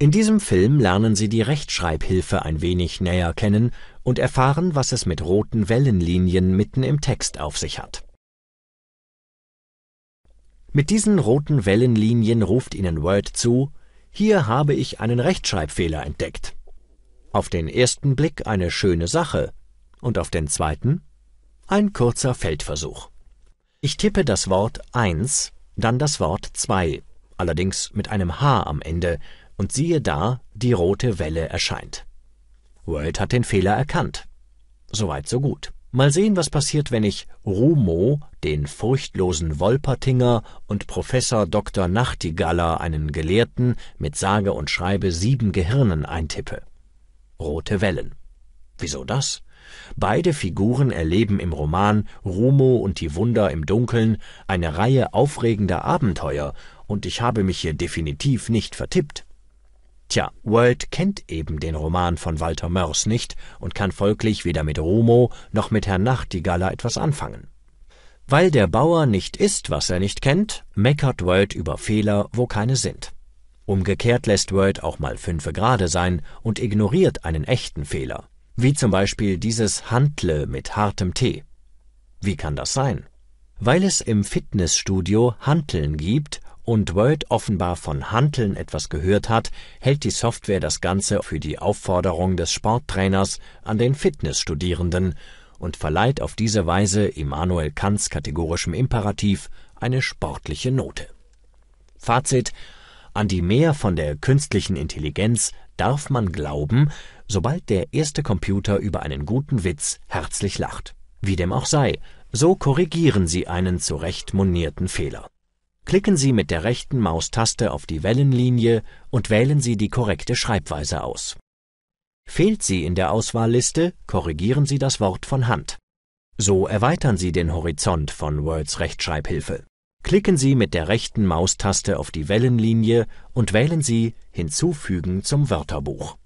In diesem Film lernen sie die Rechtschreibhilfe ein wenig näher kennen und erfahren, was es mit roten Wellenlinien mitten im Text auf sich hat. Mit diesen roten Wellenlinien ruft ihnen Word zu, hier habe ich einen Rechtschreibfehler entdeckt. Auf den ersten Blick eine schöne Sache und auf den zweiten ein kurzer Feldversuch. Ich tippe das Wort 1, dann das Wort 2, allerdings mit einem H am Ende, und siehe da, die rote Welle erscheint. World hat den Fehler erkannt. Soweit so gut. Mal sehen, was passiert, wenn ich Rumo, den furchtlosen Wolpertinger und Professor Dr. Nachtigaller, einen Gelehrten, mit sage und schreibe sieben Gehirnen eintippe. Rote Wellen. Wieso das? Beide Figuren erleben im Roman Rumo und die Wunder im Dunkeln eine Reihe aufregender Abenteuer, und ich habe mich hier definitiv nicht vertippt. Tja, World kennt eben den Roman von Walter Mörs nicht und kann folglich weder mit Romo noch mit Herrn Nachtigaller etwas anfangen. Weil der Bauer nicht isst, was er nicht kennt, meckert World über Fehler, wo keine sind. Umgekehrt lässt World auch mal fünfe gerade sein und ignoriert einen echten Fehler, wie zum Beispiel dieses Handle mit hartem Tee. Wie kann das sein? Weil es im Fitnessstudio Hanteln gibt und Word offenbar von Hanteln etwas gehört hat, hält die Software das Ganze für die Aufforderung des Sporttrainers an den Fitnessstudierenden und verleiht auf diese Weise Immanuel Kants kategorischem Imperativ eine sportliche Note. Fazit An die Mehr von der künstlichen Intelligenz darf man glauben, sobald der erste Computer über einen guten Witz herzlich lacht. Wie dem auch sei, so korrigieren sie einen zu Recht monierten Fehler Klicken Sie mit der rechten Maustaste auf die Wellenlinie und wählen Sie die korrekte Schreibweise aus. Fehlt sie in der Auswahlliste, korrigieren Sie das Wort von Hand. So erweitern Sie den Horizont von Words Rechtschreibhilfe. Klicken Sie mit der rechten Maustaste auf die Wellenlinie und wählen Sie Hinzufügen zum Wörterbuch